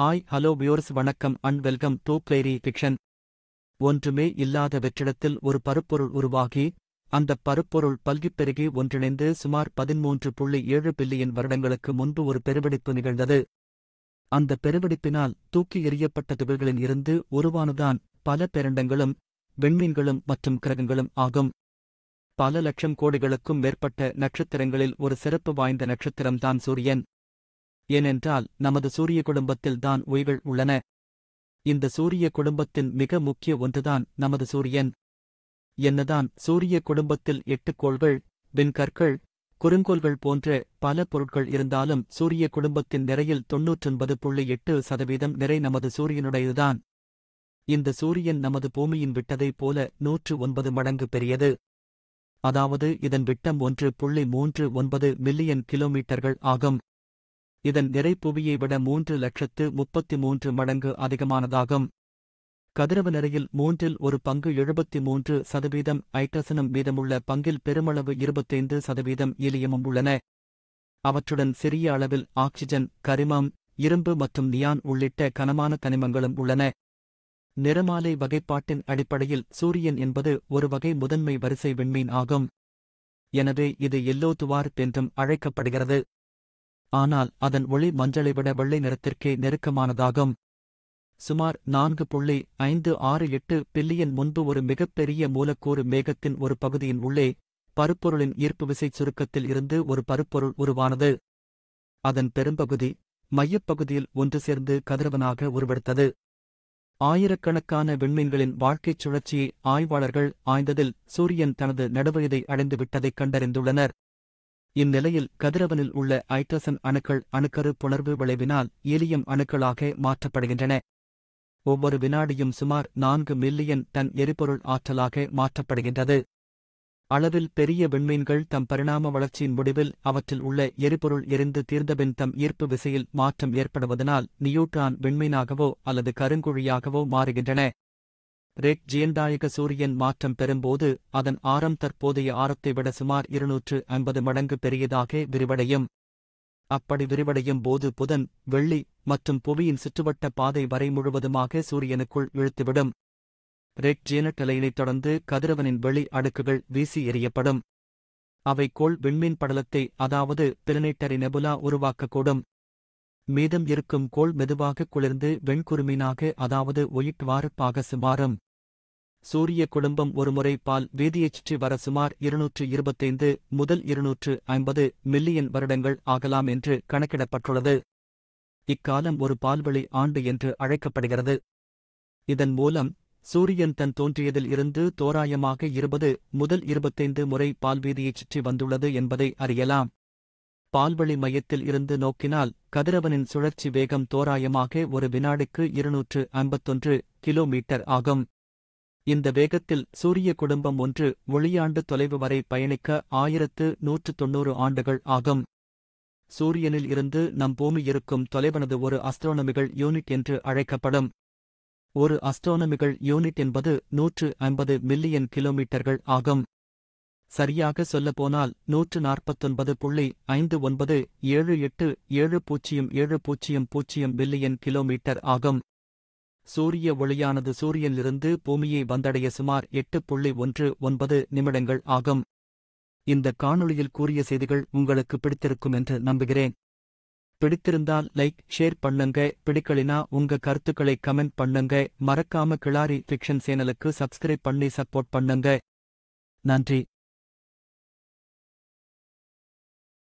hi hello viewers வணக்கம் and welcome to பிளேரி fiction ஒன்றுமே இல்லாத வெற்றிடத்தில் ஒரு பருப்பொருள் உருவாகி அந்த பருப்பொருள் பல்கிப் பெருகி ஒன்றிணைந்து சுமார் பதிமூன்று புள்ளி ஏழு பில்லியன் வருடங்களுக்கு முன்பு ஒரு பெருவெடிப்பு நிகழ்ந்தது அந்த பெருவெடிப்பினால் தூக்கி எறியப்பட்ட துகள்களில் இருந்து உருவானதான் பல பேரண்டங்களும் விண்மீன்களும் மற்றும் கிரகங்களும் ஆகும் பல லட்சம் கோடிகளுக்கும் மேற்பட்ட நட்சத்திரங்களில் ஒரு சிறப்பு வாய்ந்த நட்சத்திரம்தான் சூரியன் ஏனென்றால் நமது சூரிய குடும்பத்தில் தான் உயிர்கள் உள்ளன இந்த சூரிய குடும்பத்தின் மிக முக்கிய ஒன்றுதான் நமது சூரியன் என்னதான் சூரிய குடும்பத்தில் எட்டு கோள்கள் விண்கற்கள் குறுங்கோள்கள் போன்ற பல பொருட்கள் இருந்தாலும் சூரிய குடும்பத்தின் நிறையில் தொன்னூற்றொன்பது புள்ளி எட்டு சதவீதம் நிறை நமது சூரியனுடையதுதான் இந்த சூரியன் நமது பூமியின் விட்டதைப் போல நூற்று ஒன்பது மடங்கு பெரியது அதாவது இதன் விட்டம் ஒன்று புள்ளி மூன்று ஒன்பது மில்லியன் கிலோமீட்டர்கள் ஆகும் இதன் நிறை புவியை விட மூன்று லட்சத்து முப்பத்தி மூன்று மடங்கு அதிகமானதாகும் கதிரவு நிறையில் மூன்றில் ஒரு பங்கு எழுபத்தி மூன்று சதவீதம் ஐட்ரசனும் மீதமுள்ள பங்கில் பெருமளவு இருபத்தைந்து சதவீதம் எலியமும் உள்ளன அவற்றுடன் சிறிய அளவில் ஆக்சிஜன் கரிமம் இரும்பு மற்றும் நியான் உள்ளிட்ட கனமான கனிமங்களும் உள்ளன நிறமாலை வகைப்பாட்டின் அடிப்படையில் சூரியன் என்பது ஒரு வகை முதன்மை வரிசை விண்மீன் ஆகும் எனவே இது எல்லோ துவார்ப் என்றும் அழைக்கப்படுகிறது ஆனால் அதன் ஒளி மஞ்சளை விட வெள்ளை நிறத்திற்கே நெருக்கமானதாகும் சுமார் நான்கு புள்ளி ஐந்து ஆறு எட்டு பில்லியன் முன்பு ஒரு மிகப்பெரிய மூலக்கூறு மேகத்தின் ஒரு பகுதியின் உள்ளே பருப்பொருளின் ஈர்ப்பு விசை சுருக்கத்தில் இருந்து ஒரு பருப்பொருள் உருவானது அதன் பெரும்பகுதி மையப்பகுதியில் ஒன்று சேர்ந்து கதிரவனாக உருவெடுத்தது ஆயிரக்கணக்கான விண்மீன்களின் வாழ்க்கைச் சுழற்சியை ஆய்வாளர்கள் ஆய்ந்ததில் சூரியன் தனது நடுவயதை அடைந்துவிட்டதைக் கண்டறிந்துள்ளனர் இந்நிலையில் கதிரவனில் உள்ள ஐட்ரசன் அணுக்கள் அணுக்கரு புணர்வு விளைவினால் எலியம் அணுக்களாக மாற்றப்படுகின்றன ஒவ்வொரு வினாடியும் சுமார் நான்கு மில்லியன் டன் எரிபொருள் ஆற்றலாக மாற்றப்படுகின்றது அளவில் பெரிய விண்மீன்கள் தம் பரிணாம வளர்ச்சியின் முடிவில் அவற்றில் உள்ள எரிபொருள் எரிந்து தீர்ந்தபின் தம் ஈர்ப்பு விசையில் மாற்றம் ஏற்படுவதனால் நியூட்ரான் விண்மீனாகவோ அல்லது கருங்குழியாகவோ மாறுகின்றன ரெட் ஜியண்டாயக சூரியன் மாற்றம் பெறும்போது அதன் ஆரம் தற்போதைய ஆரத்தை விட சுமார் இருநூற்று ஐம்பது மடங்கு பெரியதாக விரிவடையும் அப்படி விரிவடையும் போது புதன் வெள்ளி மற்றும் புவியின் சுற்றுவட்ட பாதை வரை முழுவதுமாக சூரியனுக்குள் இழுத்துவிடும் ரெட் ஜியனட்டலையினைத் தொடர்ந்து கதிரவனின் வெளி அடுக்குகள் வீசி எறியப்படும் அவைக்கோள் விண்மீன் படலத்தை அதாவது பிரினேட்டரி நெபுலா உருவாக்கக்கூடும் மீதம் இருக்கும் கோள் மெதுவாக குளிர்ந்து வெண்குருமீனாக அதாவது ஒயிட் வாரப்பாக சுமாரும் சூரிய குடும்பம் ஒருமுறை பால் சுற்றி வர சுமார் இருநூற்று இருபத்தைந்து முதல் இருநூற்று ஐம்பது மில்லியன் வருடங்கள் ஆகலாம் என்று கணக்கிடப்பட்டுள்ளது இக்காலம் ஒரு பால்வெளி ஆண்டு என்று அழைக்கப்படுகிறது இதன் மூலம் சூரியன் தன் தோன்றியதில் இருந்து தோராயமாக இருபது முதல் இருபத்தைந்து முறை பால்வீதியைச் சுற்றி வந்துள்ளது என்பதை அறியலாம் பால்வெளி மையத்தில் இருந்து நோக்கினால் கதிரவனின் சுழற்சி வேகம் தோராயமாக ஒரு வினாடிக்கு இருநூற்று ஐம்பத்தொன்று கிலோமீட்டர் ஆகும் இந்த வேகத்தில் சூரிய குடும்பம் ஒன்று ஒளியாண்டு தொலைவு வரை பயணிக்க ஆயிரத்து நூற்று தொன்னூறு ஆண்டுகள் ஆகும் சூரியனில் இருந்து நம் பூமி இருக்கும் தொலைவனது ஒரு அஸ்ட்ரோனமிகள் யூனிட் என்று அழைக்கப்படும் ஒரு அஸ்ட்ரோனமிகள் யூனிட் என்பது நூற்று ஐம்பது மில்லியன் கிலோமீட்டர்கள் ஆகும் சரியாக சொல்லப்போனால் நூற்று நாற்பத்தொன்பது புள்ளி ஐந்து ஒன்பது ஏழு எட்டு ஏழு பூஜ்ஜியம் ஏழு பூஜ்ஜியம் பூஜ்ஜியம் மில்லியன் கிலோமீட்டர் ஆகும் சூரிய ஒளியானது சூரியனிலிருந்து பூமியை வந்தடைய சுமார் எட்டு புள்ளி ஒன்று ஒன்பது நிமிடங்கள் ஆகும் இந்த காணொளியில் கூறிய செய்திகள் உங்களுக்கு பிடித்திருக்கும் என்று நம்புகிறேன் பிடித்திருந்தால் லைக் ஷேர் பண்ணுங்க பிடிக்கலினா உங்க கருத்துக்களை கமெண்ட் பண்ணுங்க மறக்காம கிளாரி ஃபிக்ஷன் சேனலுக்கு சப்ஸ்கிரைப் பண்ணி சப்போர்ட் பண்ணுங்க நன்றி